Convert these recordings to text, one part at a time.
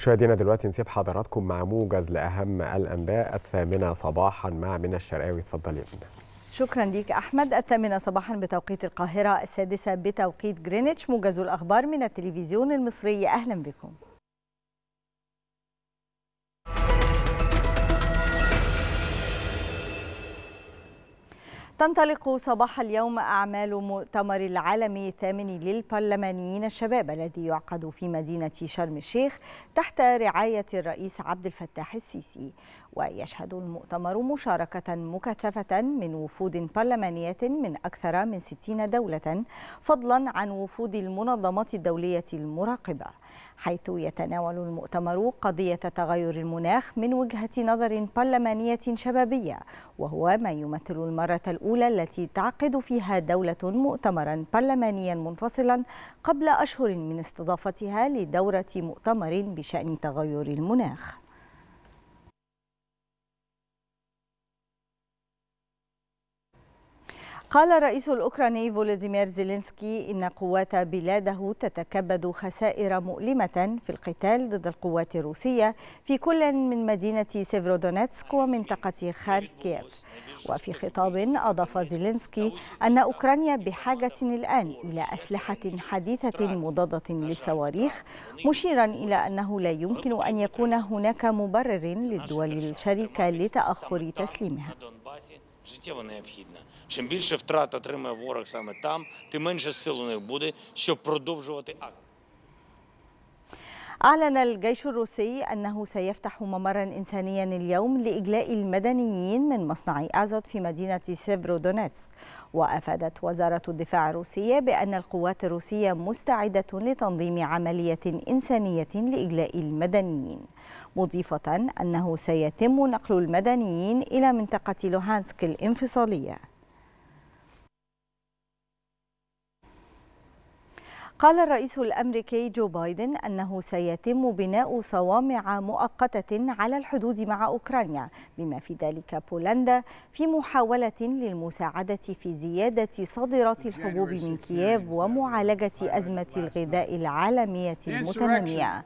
مشاهدينا دلوقتي نسيب حضراتكم مع موجز لأهم الأنباء الثامنة صباحا مع منى الشرقاوي اتفضل يا منى شكرا ليك أحمد الثامنة صباحا بتوقيت القاهرة السادسة بتوقيت جرينتش موجز الأخبار من التلفزيون المصري أهلا بكم تنطلق صباح اليوم أعمال مؤتمر العالمي الثامن للبرلمانيين الشباب الذي يعقد في مدينة شرم الشيخ تحت رعاية الرئيس عبد الفتاح السيسي ويشهد المؤتمر مشاركة مكثفة من وفود برلمانية من أكثر من 60 دولة فضلا عن وفود المنظمات الدولية المراقبة حيث يتناول المؤتمر قضية تغير المناخ من وجهة نظر برلمانية شبابية وهو ما يمثل المرة الأولى التي تعقد فيها دولة مؤتمرا برلمانيا منفصلا قبل أشهر من استضافتها لدورة مؤتمر بشأن تغير المناخ قال الرئيس الأوكراني فولوديمير زيلينسكي إن قوات بلاده تتكبد خسائر مؤلمة في القتال ضد القوات الروسية في كل من مدينة سيفرودونيتسك ومنطقة خاركيف وفي خطاب أضاف زيلينسكي أن أوكرانيا بحاجة الآن إلى أسلحة حديثة مضادة للصواريخ مشيرا إلى أنه لا يمكن أن يكون هناك مبرر للدول الشريكة لتأخر تسليمها життєво необхідна. Чим більше втрат отримає ворог саме там, тим менше сил у них буде, щоб продовжувати акт. أعلن الجيش الروسي أنه سيفتح ممرا إنسانيا اليوم لإجلاء المدنيين من مصنع أزوت في مدينة سيفرودونيتسك وأفادت وزارة الدفاع الروسية بأن القوات الروسية مستعدة لتنظيم عملية إنسانية لإجلاء المدنيين مضيفة أنه سيتم نقل المدنيين إلى منطقة لوهانسك الانفصالية قال الرئيس الأمريكي جو بايدن أنه سيتم بناء صوامع مؤقتة على الحدود مع أوكرانيا بما في ذلك بولندا في محاولة للمساعدة في زيادة صادرات الحبوب من كييف ومعالجة أزمة الغذاء العالمية المتنمية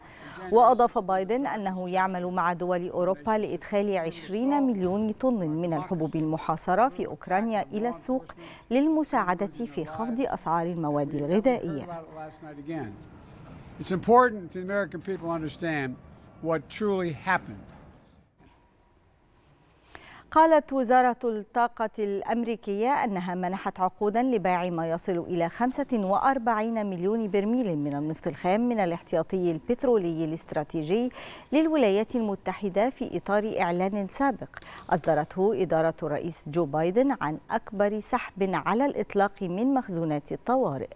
وأضاف بايدن أنه يعمل مع دول أوروبا لإدخال 20 مليون طن من الحبوب المحاصرة في أوكرانيا إلى السوق للمساعدة في خفض أسعار المواد الغذائية last night again. It's important the American people understand what truly happened. قالت وزارة الطاقة الأمريكية أنها منحت عقودا لبيع ما يصل إلى 45 مليون برميل من النفط الخام من الاحتياطي البترولي الاستراتيجي للولايات المتحدة في إطار إعلان سابق أصدرته إدارة الرئيس جو بايدن عن أكبر سحب على الإطلاق من مخزونات الطوارئ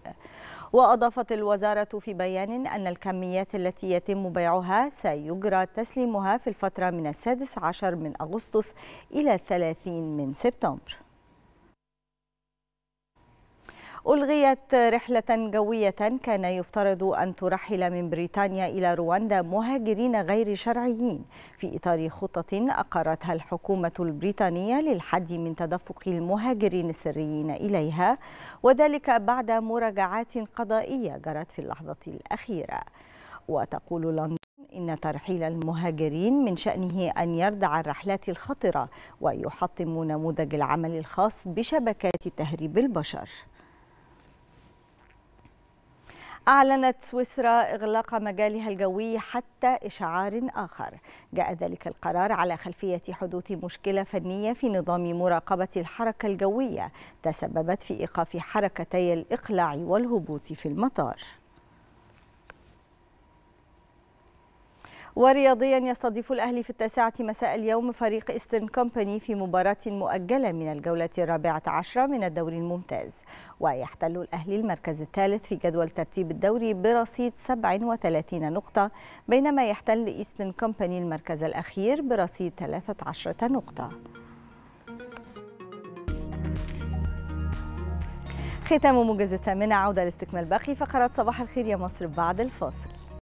وأضافت الوزارة في بيان أن الكميات التي يتم بيعها سيجرى تسليمها في الفترة من السادس عشر من أغسطس إلى إلى 30 من سبتمبر ألغيت رحلة جوية كان يفترض أن ترحل من بريطانيا إلى رواندا مهاجرين غير شرعيين في إطار خطة أقرتها الحكومة البريطانية للحد من تدفق المهاجرين السريين إليها وذلك بعد مراجعات قضائية جرت في اللحظة الأخيرة وتقول لندن إن ترحيل المهاجرين من شأنه أن يردع الرحلات الخطرة ويحطم نموذج العمل الخاص بشبكات تهريب البشر أعلنت سويسرا إغلاق مجالها الجوي حتى إشعار آخر جاء ذلك القرار على خلفية حدوث مشكلة فنية في نظام مراقبة الحركة الجوية تسببت في إيقاف حركتي الإقلاع والهبوط في المطار ورياضيا يستضيف الأهلي في التاسعة مساء اليوم فريق إيسترن كومباني في مباراة مؤجلة من الجولة الرابعة عشرة من الدوري الممتاز ويحتل الأهلي المركز الثالث في جدول ترتيب الدوري برصيد 37 نقطة بينما يحتل إيسترن كومباني المركز الأخير برصيد 13 نقطة ختام موجز الثامنة عودة لاستكمال باقي فقرات صباح الخير يا مصر بعد الفاصل